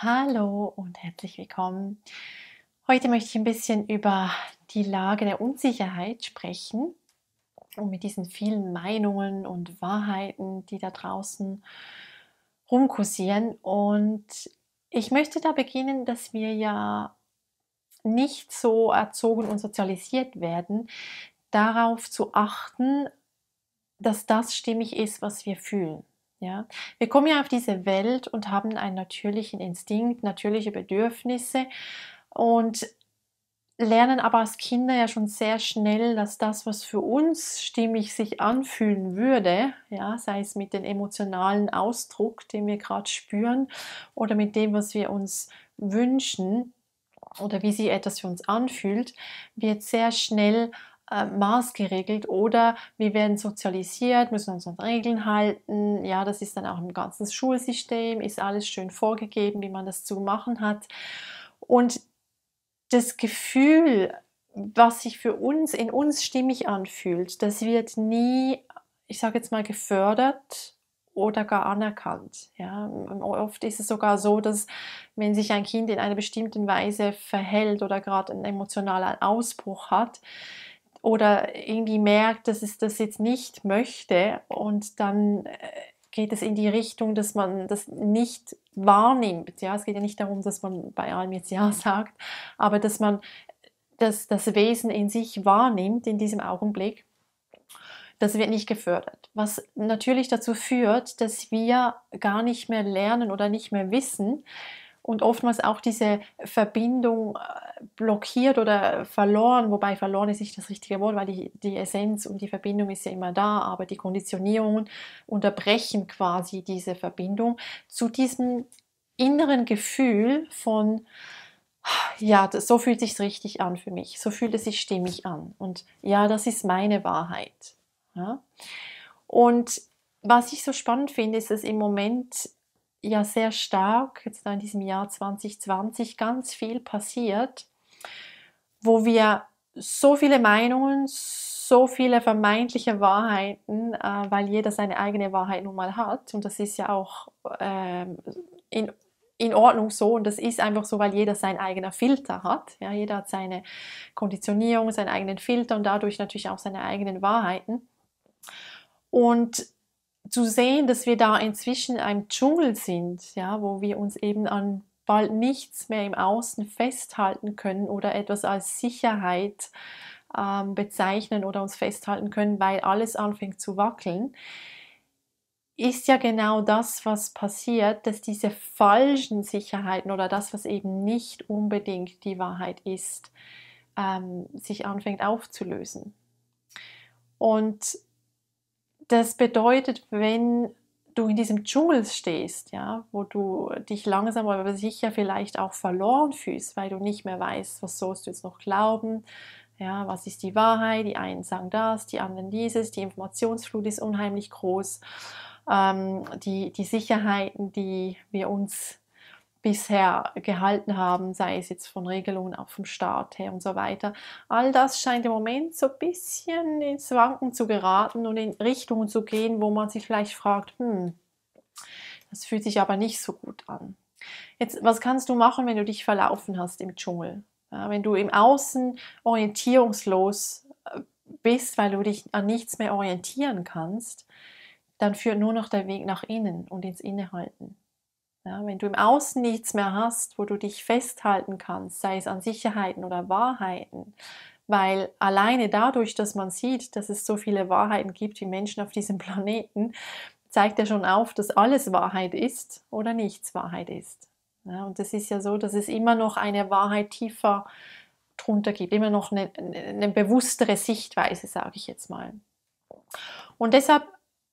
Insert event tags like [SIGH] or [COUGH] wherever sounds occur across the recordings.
Hallo und herzlich willkommen. Heute möchte ich ein bisschen über die Lage der Unsicherheit sprechen und mit diesen vielen Meinungen und Wahrheiten, die da draußen rumkursieren. Und ich möchte da beginnen, dass wir ja nicht so erzogen und sozialisiert werden, darauf zu achten, dass das stimmig ist, was wir fühlen. Ja, wir kommen ja auf diese Welt und haben einen natürlichen Instinkt, natürliche Bedürfnisse und lernen aber als Kinder ja schon sehr schnell, dass das, was für uns stimmig sich anfühlen würde, ja, sei es mit dem emotionalen Ausdruck, den wir gerade spüren, oder mit dem, was wir uns wünschen oder wie sich etwas für uns anfühlt, wird sehr schnell äh, Maß geregelt oder wir werden sozialisiert, müssen uns an Regeln halten. Ja, das ist dann auch im ganzen Schulsystem, ist alles schön vorgegeben, wie man das zu machen hat. Und das Gefühl, was sich für uns in uns stimmig anfühlt, das wird nie, ich sage jetzt mal, gefördert oder gar anerkannt. Ja, oft ist es sogar so, dass wenn sich ein Kind in einer bestimmten Weise verhält oder gerade einen emotionalen Ausbruch hat, oder irgendwie merkt, dass es das jetzt nicht möchte und dann äh, geht es in die Richtung, dass man das nicht wahrnimmt. Ja, es geht ja nicht darum, dass man bei allem jetzt Ja [LAUGHS] sagt, aber dass man das, das Wesen in sich wahrnimmt in diesem Augenblick. Das wird nicht gefördert, was natürlich dazu führt, dass wir gar nicht mehr lernen oder nicht mehr wissen, und oftmals auch diese Verbindung äh, blockiert oder verloren, wobei verloren ist nicht das richtige Wort, weil die, die Essenz und die Verbindung ist ja immer da, aber die Konditionierungen unterbrechen quasi diese Verbindung zu diesem inneren Gefühl von, ja, das, so fühlt sich richtig an für mich, so fühlt es sich stimmig an und ja, das ist meine Wahrheit. Ja? Und was ich so spannend finde, ist, dass im Moment ja sehr stark, jetzt in diesem Jahr 2020, ganz viel passiert, wo wir so viele Meinungen, so viele vermeintliche Wahrheiten, äh, weil jeder seine eigene Wahrheit nun mal hat. Und das ist ja auch ähm, in, in Ordnung so. Und das ist einfach so, weil jeder seinen eigenen Filter hat. Ja, jeder hat seine Konditionierung, seinen eigenen Filter und dadurch natürlich auch seine eigenen Wahrheiten. Und zu sehen, dass wir da inzwischen im Dschungel sind, ja, wo wir uns eben an bald nichts mehr im Außen festhalten können oder etwas als Sicherheit ähm, bezeichnen oder uns festhalten können, weil alles anfängt zu wackeln, ist ja genau das, was passiert, dass diese falschen Sicherheiten oder das, was eben nicht unbedingt die Wahrheit ist, ähm, sich anfängt aufzulösen. Und das bedeutet, wenn du in diesem Dschungel stehst, ja, wo du dich langsam aber sicher vielleicht auch verloren fühlst, weil du nicht mehr weißt, was sollst du jetzt noch glauben, ja, was ist die Wahrheit, die einen sagen das, die anderen dieses, die Informationsflut ist unheimlich groß, ähm, die, die Sicherheiten, die wir uns bisher gehalten haben, sei es jetzt von Regelungen, auch vom Staat her und so weiter. All das scheint im Moment so ein bisschen ins Wanken zu geraten und in Richtungen zu gehen, wo man sich vielleicht fragt, hm, das fühlt sich aber nicht so gut an. Jetzt, was kannst du machen, wenn du dich verlaufen hast im Dschungel? Ja, wenn du im Außen orientierungslos äh, bist, weil du dich an nichts mehr orientieren kannst, dann führt nur noch der Weg nach innen und ins Innehalten. Ja, wenn du im Außen nichts mehr hast, wo du dich festhalten kannst, sei es an Sicherheiten oder Wahrheiten, weil alleine dadurch, dass man sieht, dass es so viele Wahrheiten gibt wie Menschen auf diesem [LAUGHS] Planeten, zeigt ja schon auf, dass alles Wahrheit ist oder nichts Wahrheit ist. Ja, und es ist ja so, dass es immer noch eine Wahrheit tiefer drunter gibt, immer noch eine, eine bewusstere Sichtweise, sage ich jetzt mal. Und deshalb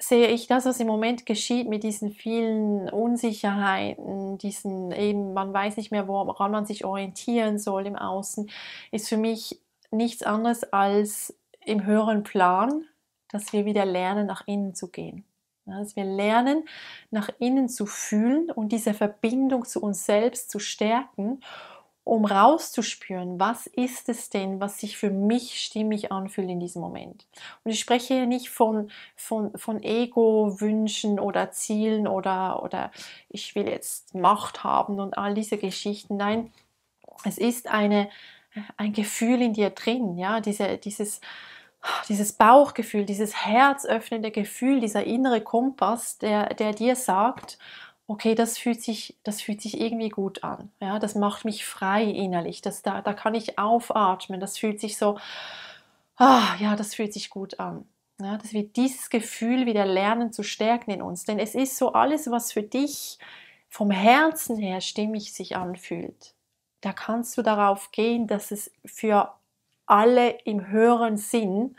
sehe ich das, was im Moment geschieht mit diesen vielen Unsicherheiten, diesen eben, man weiß nicht mehr, woran man sich orientieren soll im Außen, ist für mich nichts anderes als im höheren Plan, dass wir wieder lernen, nach innen zu gehen. Dass wir lernen, nach innen zu fühlen und diese Verbindung zu uns selbst zu stärken um rauszuspüren, was ist es denn, was sich für mich stimmig anfühlt in diesem Moment. Und ich spreche hier nicht von, von, von Ego, Wünschen oder Zielen oder, oder ich will jetzt Macht haben und all diese Geschichten. Nein, es ist eine, ein Gefühl in dir drin, ja, diese, dieses, dieses Bauchgefühl, dieses herzöffnende Gefühl, dieser innere Kompass, der, der dir sagt, okay, das fühlt sich, das fühlt sich irgendwie gut an. Ja, das macht mich frei innerlich. Das, da, da kann ich aufatmen. Das fühlt sich so, ah, ja, das fühlt sich gut an. Ja, dass wir dieses Gefühl wieder lernen zu stärken in uns. Denn es ist so alles, was für dich vom Herzen her stimmig sich anfühlt. Da kannst du darauf gehen, dass es für alle im höheren Sinn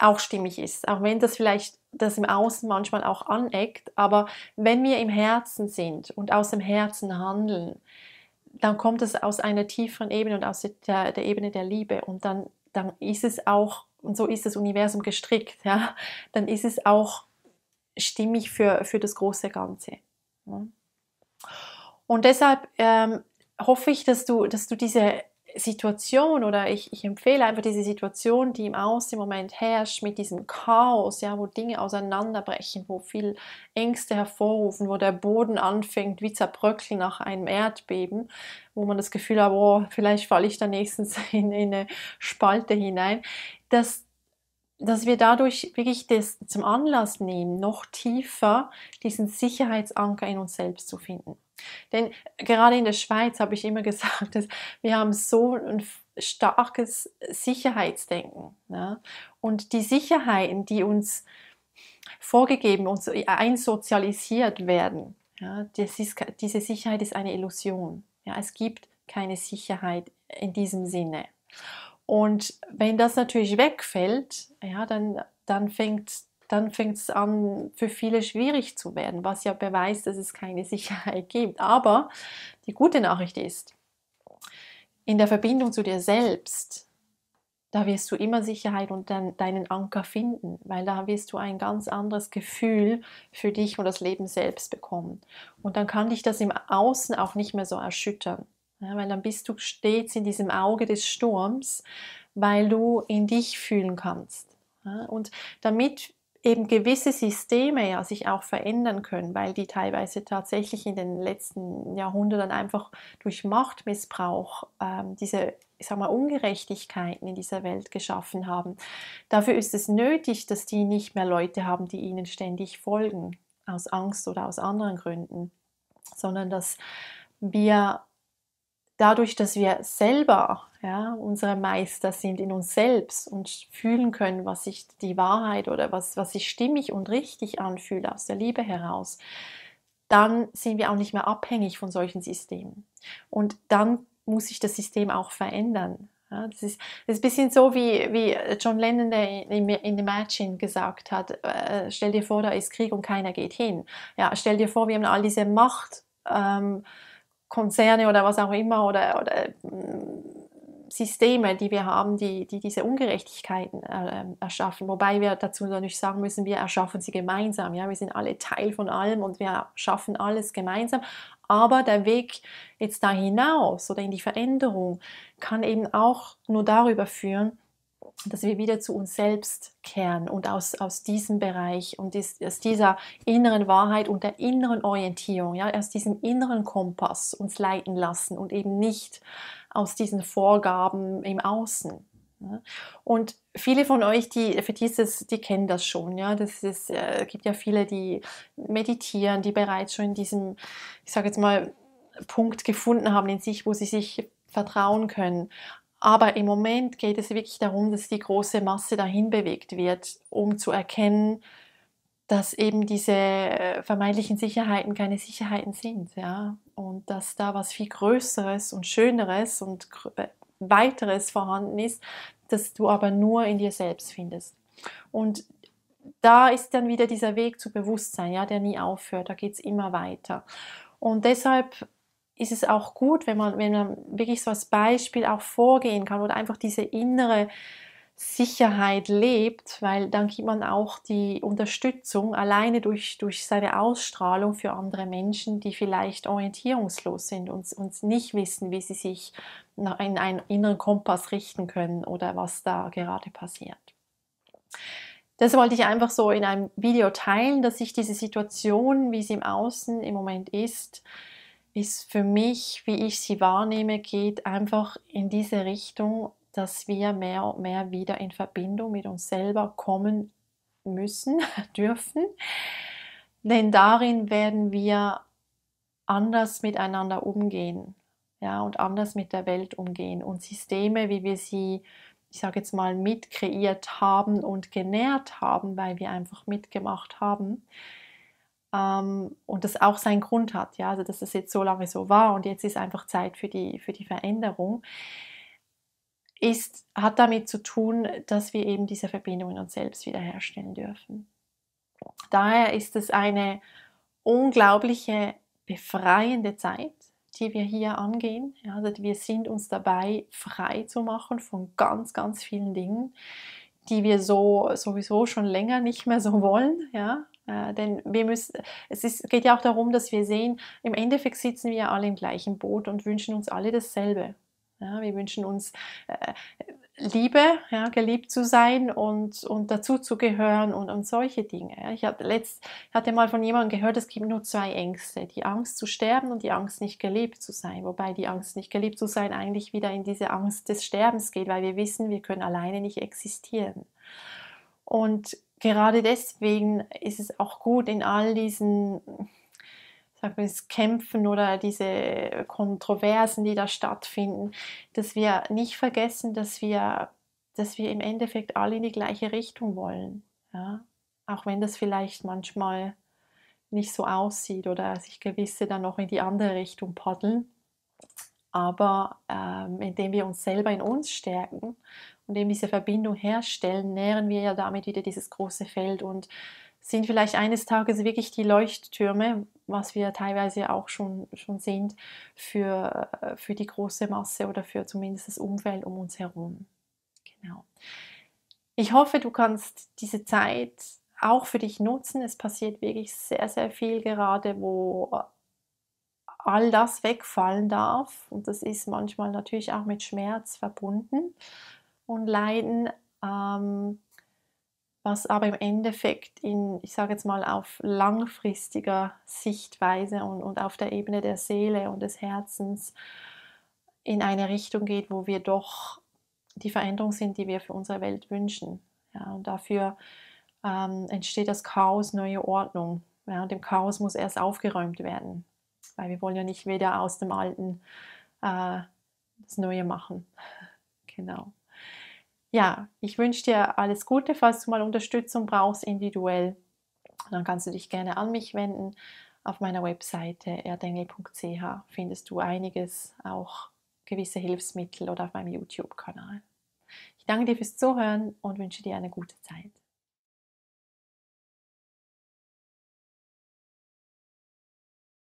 auch stimmig ist. Auch wenn das vielleicht das im Außen manchmal auch aneckt, aber wenn wir im Herzen sind und aus dem Herzen handeln, dann kommt es aus einer tieferen Ebene und aus der, der Ebene der Liebe und dann, dann ist es auch, und so ist das Universum gestrickt, ja, dann ist es auch stimmig für, für das große Ganze. Und deshalb ähm, hoffe ich, dass du, dass du diese Situation oder ich, ich empfehle einfach diese Situation, die im Außen im Moment herrscht, mit diesem Chaos, ja, wo Dinge auseinanderbrechen, wo viel Ängste hervorrufen, wo der Boden anfängt wie zerbröckeln nach einem Erdbeben, wo man das Gefühl hat, oh, vielleicht falle ich dann nächstens [LAUGHS] in, in eine Spalte hinein, dass, dass wir dadurch wirklich das zum Anlass nehmen, noch tiefer diesen Sicherheitsanker in uns selbst zu finden. Denn gerade in der Schweiz habe ich immer [LAUGHS] gesagt, dass wir haben so ein starkes Sicherheitsdenken. Ne? Und die Sicherheiten, die uns vorgegeben und einsozialisiert werden, ja, ist, diese Sicherheit ist eine Illusion. Ja? Es gibt keine Sicherheit in diesem Sinne. Und wenn das natürlich wegfällt, ja, dann, dann fängt dann fängt es an, für viele schwierig zu werden, was ja beweist, dass es keine [LAUGHS] Sicherheit gibt. Aber die gute Nachricht ist, in der Verbindung zu dir selbst, da wirst du immer Sicherheit und dann deinen Anker finden, weil da wirst du ein ganz anderes Gefühl für dich und das Leben selbst bekommen. Und dann kann dich das im Außen auch nicht mehr so erschüttern, ja, weil dann bist du stets in diesem Auge des Sturms, weil du in dich fühlen kannst. Ja, und damit eben gewisse Systeme ja sich auch verändern können, weil die teilweise tatsächlich in den letzten Jahrhunderten einfach durch Machtmissbrauch ähm, diese ich sag mal, Ungerechtigkeiten in dieser Welt geschaffen haben. Dafür ist es nötig, dass die nicht mehr Leute haben, die ihnen ständig folgen, aus Angst oder aus anderen Gründen, sondern dass wir dadurch, dass wir selber ja, unsere Meister sind in uns selbst und fühlen können, was sich die Wahrheit oder was, was sich stimmig und richtig anfühlt aus der Liebe heraus, dann sind wir auch nicht mehr abhängig von solchen Systemen. Und dann muss sich das System auch verändern. Ja, das, ist, das ist ein bisschen so, wie, wie John Lennon der in, in Imagine gesagt hat, äh, stell dir vor, da ist Krieg und keiner geht hin. Ja, stell dir vor, wir haben all diese Macht. Ähm, Konzerne oder was auch immer oder, oder mm, Systeme, die wir haben, die, die diese Ungerechtigkeiten äh, erschaffen. Wobei wir dazu natürlich sagen müssen, wir erschaffen sie gemeinsam. Ja? Wir sind alle Teil von allem und wir schaffen alles gemeinsam. Aber der Weg jetzt da hinaus oder in die Veränderung kann eben auch nur darüber führen, dass wir wieder zu uns selbst kehren und aus, aus diesem Bereich und dies, aus dieser inneren Wahrheit und der inneren Orientierung, ja, aus diesem inneren Kompass uns leiten lassen und eben nicht aus diesen Vorgaben im Außen. Und viele von euch, die für dieses, die kennen das schon. Ja, das ist, äh, gibt ja viele, die meditieren, die bereits schon in diesem, ich sage jetzt mal, Punkt gefunden haben in sich, wo sie sich vertrauen können. Aber im Moment geht es wirklich darum, dass die große Masse dahin bewegt wird, um zu erkennen, dass eben diese äh, vermeintlichen Sicherheiten keine Sicherheiten sind, ja, und dass da was viel Größeres und Schöneres und äh, weiteres vorhanden ist, das du aber nur in dir selbst findest. Und da ist dann wieder dieser Weg zu Bewusstsein, ja, der nie aufhört, da geht es immer weiter. Und deshalb ist es auch gut, wenn man, wenn man wirklich so als Beispiel auch vorgehen kann oder einfach diese innere Sicherheit lebt, weil dann gibt man auch die Unterstützung alleine durch, durch seine Ausstrahlung für andere Menschen, die vielleicht orientierungslos sind und, und nicht wissen, wie sie sich in einen inneren Kompass richten können oder was da gerade passiert. Das wollte ich einfach so in einem Video teilen, dass ich diese Situation, wie sie im Außen im Moment ist, ist für mich, wie ich sie wahrnehme, geht einfach in diese Richtung, dass wir mehr und mehr wieder in Verbindung mit uns selber kommen müssen, [LAUGHS] dürfen. Denn darin werden wir anders miteinander umgehen ja, und anders mit der Welt umgehen. Und Systeme, wie wir sie, ich sage jetzt mal, mitkreiert haben und genährt haben, weil wir einfach mitgemacht haben, ähm, und das auch seinen Grund hat, ja, also dass das jetzt so lange so war und jetzt ist einfach Zeit für die, für die Veränderung, ist, hat damit zu tun, dass wir eben diese Verbindung in uns selbst wiederherstellen dürfen. Daher ist es eine unglaubliche befreiende Zeit, die wir hier angehen. Ja, also wir sind uns dabei, frei zu machen von ganz, ganz vielen Dingen, die wir so sowieso schon länger nicht mehr so wollen. Ja, äh, denn wir müssen, es ist, geht ja auch darum, dass wir sehen, im Endeffekt sitzen wir alle im gleichen Boot und wünschen uns alle dasselbe. Ja, wir wünschen uns äh, Liebe, ja, geliebt zu sein und, und dazu zu gehören und, und solche Dinge. Ich hatte, letzt, ich hatte mal von jemandem gehört, es gibt nur zwei Ängste. Die Angst zu sterben und die Angst nicht geliebt zu sein. Wobei die Angst nicht geliebt zu sein eigentlich wieder in diese Angst des Sterbens geht, weil wir wissen, wir können alleine nicht existieren. Und gerade deswegen ist es auch gut, in all diesen sagen wir, Kämpfen oder diese Kontroversen, die da stattfinden, dass wir nicht vergessen, dass wir, dass wir im Endeffekt alle in die gleiche Richtung wollen. Ja? Auch wenn das vielleicht manchmal nicht so aussieht oder sich gewisse dann noch in die andere Richtung paddeln. Aber ähm, indem wir uns selber in uns stärken indem diese Verbindung herstellen, nähren wir ja damit wieder dieses große Feld und sind vielleicht eines Tages wirklich die Leuchttürme, was wir teilweise auch schon, schon sind, für, für die große Masse oder für zumindest das Umfeld um uns herum. Genau. Ich hoffe, du kannst diese Zeit auch für dich nutzen. Es passiert wirklich sehr, sehr viel gerade, wo all das wegfallen darf. Und das ist manchmal natürlich auch mit Schmerz verbunden, und Leiden, ähm, was aber im Endeffekt in, ich sage jetzt mal, auf langfristiger Sichtweise und, und auf der Ebene der Seele und des Herzens in eine Richtung geht, wo wir doch die Veränderung sind, die wir für unsere Welt wünschen. Ja, und dafür ähm, entsteht das Chaos neue Ordnung. Ja, und im Chaos muss erst aufgeräumt werden, weil wir wollen ja nicht wieder aus dem Alten äh, das Neue machen. [LAUGHS] genau ja, ich wünsche dir alles Gute, falls du mal Unterstützung brauchst individuell. Dann kannst du dich gerne an mich wenden. Auf meiner Webseite erdengel.ch findest du einiges, auch gewisse Hilfsmittel oder auf meinem YouTube-Kanal. Ich danke dir fürs Zuhören und wünsche dir eine gute Zeit.